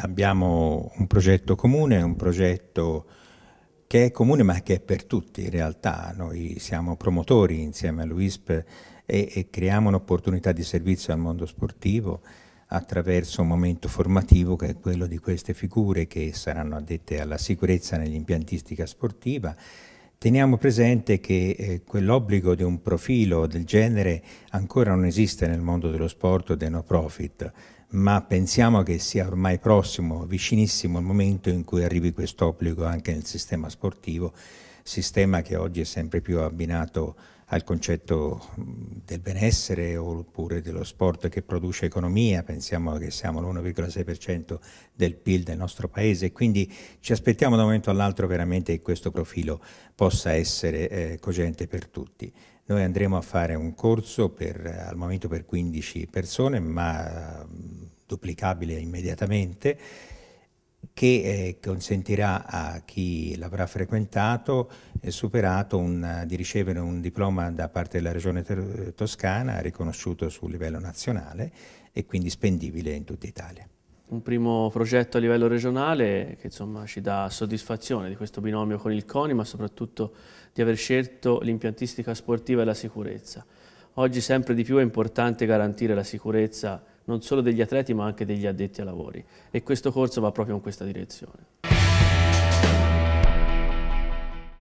abbiamo un progetto comune, un progetto che è comune ma che è per tutti in realtà. Noi siamo promotori insieme all'UISP e, e creiamo un'opportunità di servizio al mondo sportivo attraverso un momento formativo che è quello di queste figure che saranno addette alla sicurezza nell'impiantistica sportiva Teniamo presente che eh, quell'obbligo di un profilo del genere ancora non esiste nel mondo dello sport o dei no profit, ma pensiamo che sia ormai prossimo, vicinissimo il momento in cui arrivi questo obbligo anche nel sistema sportivo sistema che oggi è sempre più abbinato al concetto del benessere oppure dello sport che produce economia, pensiamo che siamo l'1,6% del PIL del nostro paese, quindi ci aspettiamo da un momento all'altro veramente che questo profilo possa essere eh, cogente per tutti. Noi andremo a fare un corso per, al momento per 15 persone, ma duplicabile immediatamente, che eh, consentirà a chi l'avrà frequentato e eh, superato un, eh, di ricevere un diploma da parte della Regione Toscana riconosciuto sul livello nazionale e quindi spendibile in tutta Italia. Un primo progetto a livello regionale che insomma ci dà soddisfazione di questo binomio con il CONI ma soprattutto di aver scelto l'impiantistica sportiva e la sicurezza. Oggi sempre di più è importante garantire la sicurezza non solo degli atleti ma anche degli addetti ai lavori e questo corso va proprio in questa direzione.